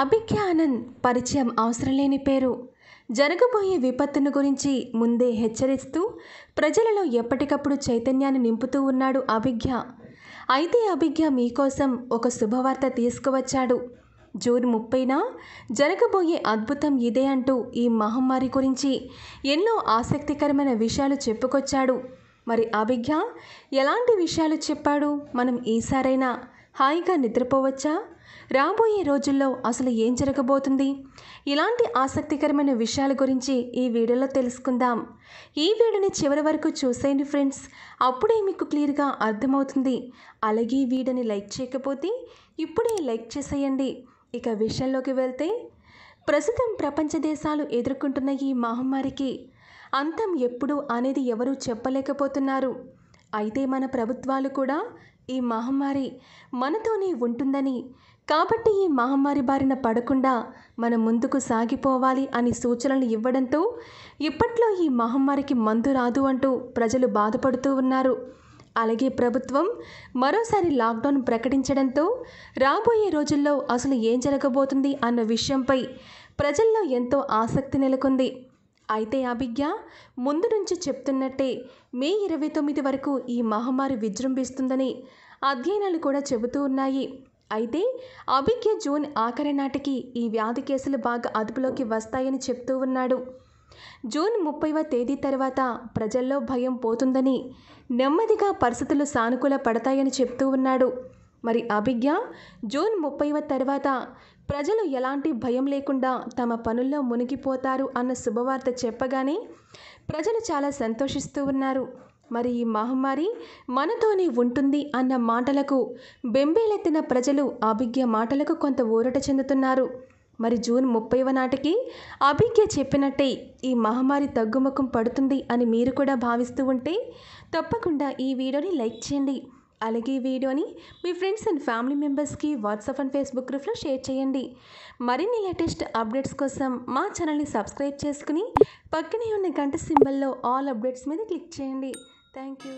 అభిజ్ఞ ఆనంద్ పరిచయం అవసరం లేని పేరు జరగబోయే విపత్తును గురించి ముందే హెచ్చరిస్తూ ప్రజలలో ఎప్పటికప్పుడు చైతన్యాన్ని నింపుతూ ఉన్నాడు అభిజ్ఞ అయితే అభిజ్ఞ మీకోసం ఒక శుభవార్త తీసుకువచ్చాడు జూన్ ముప్పైన జరగబోయే అద్భుతం ఇదే అంటూ ఈ మహమ్మారి గురించి ఎన్నో ఆసక్తికరమైన విషయాలు చెప్పుకొచ్చాడు మరి అభిజ్ఞ ఎలాంటి విషయాలు చెప్పాడు మనం ఈసారైనా హాయిగా నిద్రపోవచ్చా రాబోయే రోజుల్లో అసలు ఏం జరగబోతుంది ఇలాంటి ఆసక్తికరమైన విషయాల గురించి ఈ వీడియోలో తెలుసుకుందాం ఈ వీడియోని చివరి వరకు చూసేయండి ఫ్రెండ్స్ అప్పుడే మీకు క్లియర్గా అర్థమవుతుంది అలాగే ఈ వీడియోని లైక్ చేయకపోతే ఇప్పుడే లైక్ చేసేయండి ఇక విషయంలోకి వెళ్తే ప్రస్తుతం ప్రపంచ దేశాలు ఎదుర్కొంటున్న ఈ మహమ్మారికి అంతం ఎప్పుడు అనేది ఎవరూ చెప్పలేకపోతున్నారు అయితే మన ప్రభుత్వాలు కూడా ఈ మహమ్మారి మనతోనే ఉంటుందని కాబట్టి ఈ మహమ్మారి బారిన పడకుండా మనం ముందుకు సాగిపోవాలి అని సూచనలు ఇవ్వడంతో ఇప్పట్లో ఈ మహమ్మారికి మందు రాదు అంటూ ప్రజలు బాధపడుతూ ఉన్నారు అలాగే ప్రభుత్వం మరోసారి లాక్డౌన్ ప్రకటించడంతో రాబోయే రోజుల్లో అసలు ఏం జరగబోతుంది అన్న విషయంపై ప్రజల్లో ఎంతో ఆసక్తి నెలకొంది అయితే అభిజ్ఞ ముందు నుంచి చెప్తున్నట్టే మే ఇరవై తొమ్మిది వరకు ఈ మహమ్మారి విజృంభిస్తుందని అధ్యయనాలు కూడా చెబుతూ ఉన్నాయి అయితే అభిజ్ఞ జూన్ ఆఖరి నాటికి ఈ వ్యాధి కేసులు బాగా అదుపులోకి వస్తాయని చెప్తూ ఉన్నాడు జూన్ ముప్పైవ తేదీ తర్వాత ప్రజల్లో భయం పోతుందని నెమ్మదిగా పరిస్థితులు సానుకూల పడతాయని చెప్తూ ఉన్నాడు మరి అభిజ్ఞ జూన్ ముప్పైవ తర్వాత ప్రజలు ఎలాంటి భయం లేకుండా తమ పనుల్లో మునిగిపోతారు అన్న శుభవార్త చెప్పగానే ప్రజలు చాలా సంతోషిస్తూ ఉన్నారు మరి ఈ మహమ్మారి మనతోనే ఉంటుంది అన్న మాటలకు బెంబేలెత్తిన ప్రజలు అభిజ్ఞ మాటలకు కొంత ఊరట చెందుతున్నారు మరి జూన్ ముప్పైవ నాటికి అభిజ్ఞ చెప్పినట్టే ఈ మహమ్మారి తగ్గుముఖం పడుతుంది అని మీరు కూడా భావిస్తూ ఉంటే తప్పకుండా ఈ వీడియోని లైక్ చేయండి అలాగే ఈ వీడియోని మీ ఫ్రెండ్స్ అండ్ ఫ్యామిలీ మెంబర్స్కి వాట్సాప్ అండ్ ఫేస్బుక్ గ్రూప్లో షేర్ చేయండి మరిన్ని లేటెస్ట్ అప్డేట్స్ కోసం మా ఛానల్ని సబ్స్క్రైబ్ చేసుకుని పక్కనే ఉన్న గంట సింబల్లో ఆల్ అప్డేట్స్ మీద క్లిక్ చేయండి థ్యాంక్ యూ